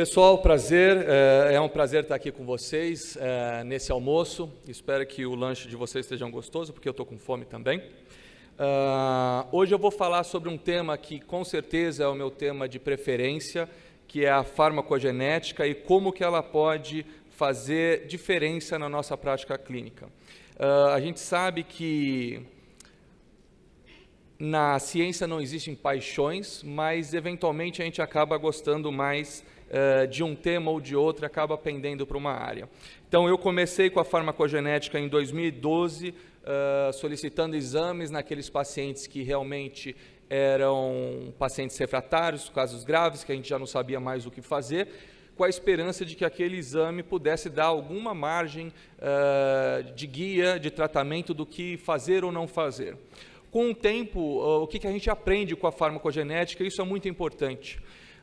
Pessoal, prazer. Eh, é um prazer estar aqui com vocês eh, nesse almoço. Espero que o lanche de vocês esteja gostoso, porque eu estou com fome também. Ah, hoje eu vou falar sobre um tema que com certeza é o meu tema de preferência, que é a farmacogenética e como que ela pode fazer diferença na nossa prática clínica. Ah, a gente sabe que na ciência não existem paixões, mas eventualmente a gente acaba gostando mais eh, de um tema ou de outro e acaba pendendo para uma área. Então, eu comecei com a farmacogenética em 2012, uh, eh, solicitando exames naqueles pacientes que realmente eram pacientes refratários, casos graves, que a gente já não sabia mais o que fazer, com a esperança de que aquele exame pudesse dar alguma margem uh, de guia, de tratamento do que fazer ou não fazer. Com o tempo, uh, o que, que a gente aprende com a farmacogenética, isso é muito importante.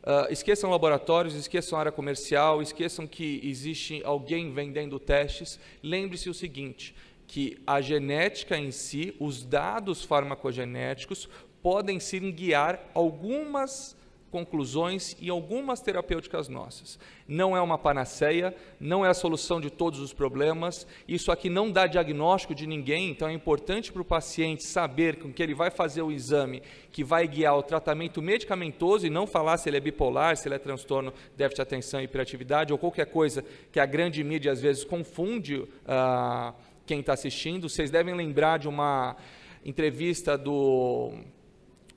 Uh, esqueçam laboratórios, esqueçam área comercial, esqueçam que existe alguém vendendo testes. Lembre-se o seguinte: que a genética em si, os dados farmacogenéticos, podem sim guiar algumas conclusões e algumas terapêuticas nossas. Não é uma panaceia, não é a solução de todos os problemas, isso aqui não dá diagnóstico de ninguém, então é importante para o paciente saber com que ele vai fazer o exame que vai guiar o tratamento medicamentoso e não falar se ele é bipolar, se ele é transtorno déficit de atenção hiperatividade ou qualquer coisa que a grande mídia às vezes confunde uh, quem está assistindo. Vocês devem lembrar de uma entrevista do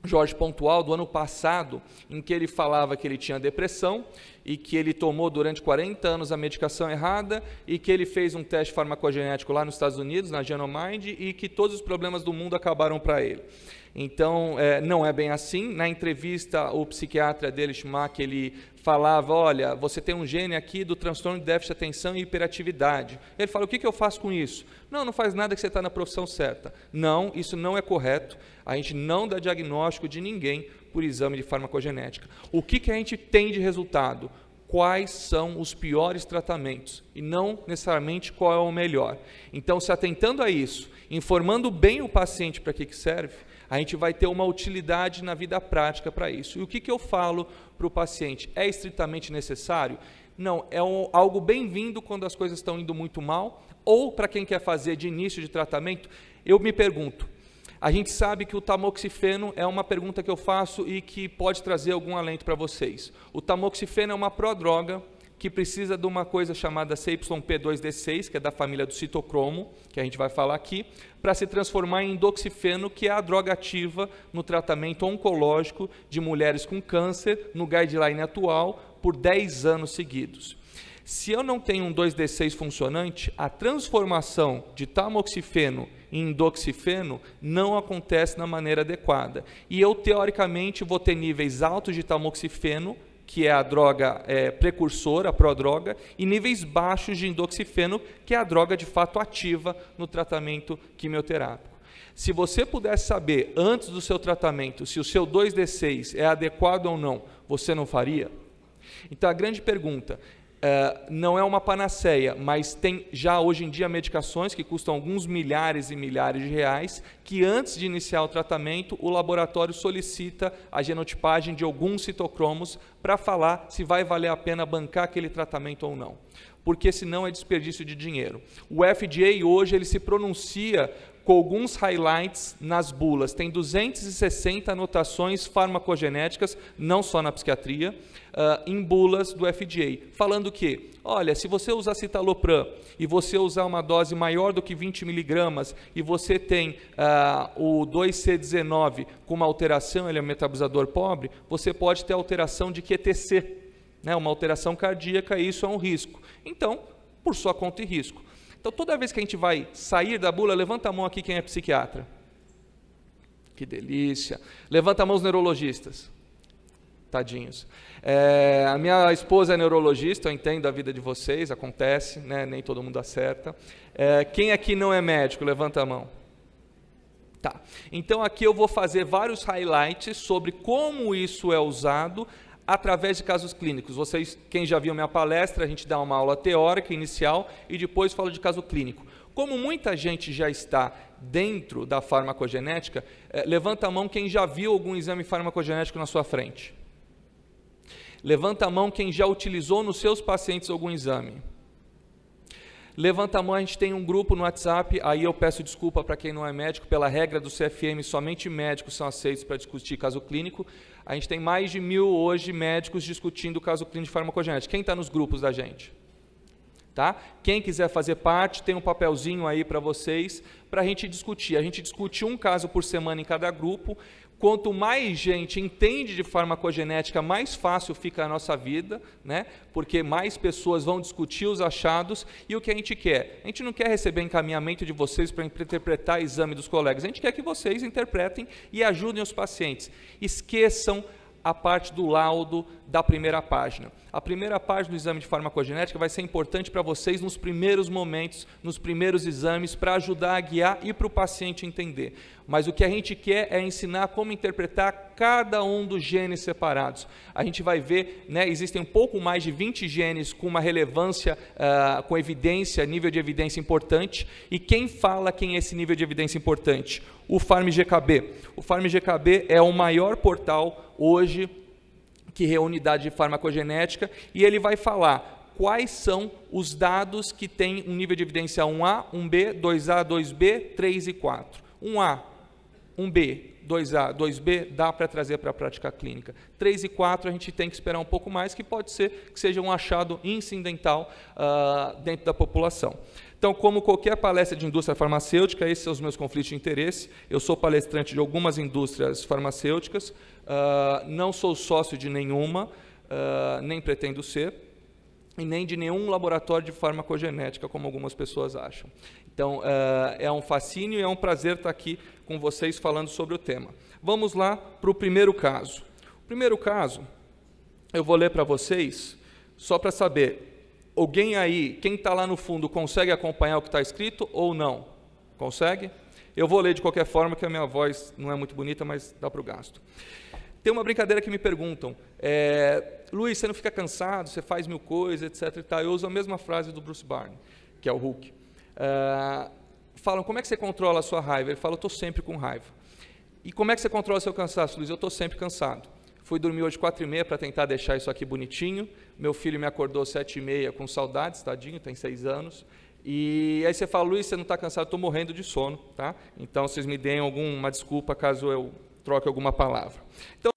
Jorge Pontual do ano passado, em que ele falava que ele tinha depressão e que ele tomou durante 40 anos a medicação errada e que ele fez um teste farmacogenético lá nos Estados Unidos, na Genomind, e que todos os problemas do mundo acabaram para ele. Então, é, não é bem assim. Na entrevista, o psiquiatra dele, Schumacher, ele falava, olha, você tem um gene aqui do transtorno de déficit de atenção e hiperatividade. Ele fala, o que, que eu faço com isso? Não, não faz nada que você está na profissão certa. Não, isso não é correto. A gente não dá diagnóstico de ninguém por exame de farmacogenética. O que, que a gente tem de resultado? Quais são os piores tratamentos e não necessariamente qual é o melhor. Então, se atentando a isso, informando bem o paciente para que, que serve, a gente vai ter uma utilidade na vida prática para isso. E o que, que eu falo para o paciente? É estritamente necessário? Não, é um, algo bem-vindo quando as coisas estão indo muito mal, ou para quem quer fazer de início de tratamento, eu me pergunto. A gente sabe que o tamoxifeno é uma pergunta que eu faço e que pode trazer algum alento para vocês. O tamoxifeno é uma pró droga que precisa de uma coisa chamada CYP2D6, que é da família do citocromo, que a gente vai falar aqui, para se transformar em doxifeno, que é a droga ativa no tratamento oncológico de mulheres com câncer, no guideline atual, por 10 anos seguidos. Se eu não tenho um 2D6 funcionante, a transformação de tamoxifeno em doxifeno não acontece na maneira adequada. E eu, teoricamente, vou ter níveis altos de tamoxifeno que é a droga é, precursora, a prodroga, e níveis baixos de indoxifeno, que é a droga de fato ativa no tratamento quimioterápico. Se você pudesse saber antes do seu tratamento se o seu 2D6 é adequado ou não, você não faria? Então a grande pergunta é, não é uma panaceia, mas tem já hoje em dia medicações que custam alguns milhares e milhares de reais, que antes de iniciar o tratamento, o laboratório solicita a genotipagem de alguns citocromos para falar se vai valer a pena bancar aquele tratamento ou não. Porque senão é desperdício de dinheiro. O FDA hoje ele se pronuncia com alguns highlights nas bulas. Tem 260 anotações farmacogenéticas, não só na psiquiatria, uh, em bulas do FDA, falando que, olha, se você usar citalopram e você usar uma dose maior do que 20 miligramas e você tem uh, o 2C19 com uma alteração, ele é um metabolizador pobre, você pode ter alteração de QTC, né, uma alteração cardíaca, e isso é um risco. Então, por sua conta e risco. Então, toda vez que a gente vai sair da bula, levanta a mão aqui quem é psiquiatra. Que delícia. Levanta a mão os neurologistas. Tadinhos. É, a minha esposa é neurologista, eu entendo a vida de vocês, acontece, né? nem todo mundo acerta. É, quem aqui não é médico? Levanta a mão. Tá. Então aqui eu vou fazer vários highlights sobre como isso é usado através de casos clínicos. Vocês, quem já viu minha palestra, a gente dá uma aula teórica inicial e depois fala de caso clínico. Como muita gente já está dentro da farmacogenética, eh, levanta a mão quem já viu algum exame farmacogenético na sua frente. Levanta a mão quem já utilizou nos seus pacientes algum exame. Levanta a mão, a gente tem um grupo no WhatsApp, aí eu peço desculpa para quem não é médico, pela regra do CFM, somente médicos são aceitos para discutir caso clínico. A gente tem mais de mil hoje médicos discutindo caso clínico de farmacogenética. Quem está nos grupos da gente? Tá? Quem quiser fazer parte, tem um papelzinho aí para vocês, para a gente discutir. A gente discute um caso por semana em cada grupo quanto mais gente entende de farmacogenética, mais fácil fica a nossa vida, né? porque mais pessoas vão discutir os achados e o que a gente quer. A gente não quer receber encaminhamento de vocês para interpretar exame dos colegas, a gente quer que vocês interpretem e ajudem os pacientes. Esqueçam a parte do laudo da primeira página a primeira parte do exame de farmacogenética vai ser importante para vocês nos primeiros momentos, nos primeiros exames, para ajudar a guiar e para o paciente entender. Mas o que a gente quer é ensinar como interpretar cada um dos genes separados. A gente vai ver, né, existem um pouco mais de 20 genes com uma relevância, uh, com evidência, nível de evidência importante. E quem fala quem é esse nível de evidência importante? O FarmGKB. O FarmGKB é o maior portal hoje que reúne dados de farmacogenética, e ele vai falar quais são os dados que têm um nível de evidência 1A, 1B, 2A, 2B, 3 e 4. 1A, 1B, 2A, 2B, dá para trazer para a prática clínica. 3 e 4 a gente tem que esperar um pouco mais, que pode ser que seja um achado incidental uh, dentro da população. Então, como qualquer palestra de indústria farmacêutica, esses são os meus conflitos de interesse. Eu sou palestrante de algumas indústrias farmacêuticas, uh, não sou sócio de nenhuma, uh, nem pretendo ser, e nem de nenhum laboratório de farmacogenética, como algumas pessoas acham. Então, uh, é um fascínio e é um prazer estar aqui com vocês falando sobre o tema. Vamos lá para o primeiro caso. O primeiro caso, eu vou ler para vocês, só para saber Alguém aí, quem está lá no fundo, consegue acompanhar o que está escrito ou não? Consegue? Eu vou ler de qualquer forma, que a minha voz não é muito bonita, mas dá para o gasto. Tem uma brincadeira que me perguntam, é, Luiz, você não fica cansado, você faz mil coisas, etc. E tal. Eu uso a mesma frase do Bruce Barney, que é o Hulk. É, falam, como é que você controla a sua raiva? Ele fala, eu estou sempre com raiva. E como é que você controla seu cansaço, Luiz? Eu estou sempre cansado. Fui dormir hoje quatro e meia para tentar deixar isso aqui bonitinho. Meu filho me acordou sete e meia com saudades, tadinho, tem seis anos. E aí você fala, Luiz, você não está cansado? Estou morrendo de sono, tá? Então vocês me deem alguma desculpa caso eu troque alguma palavra. Então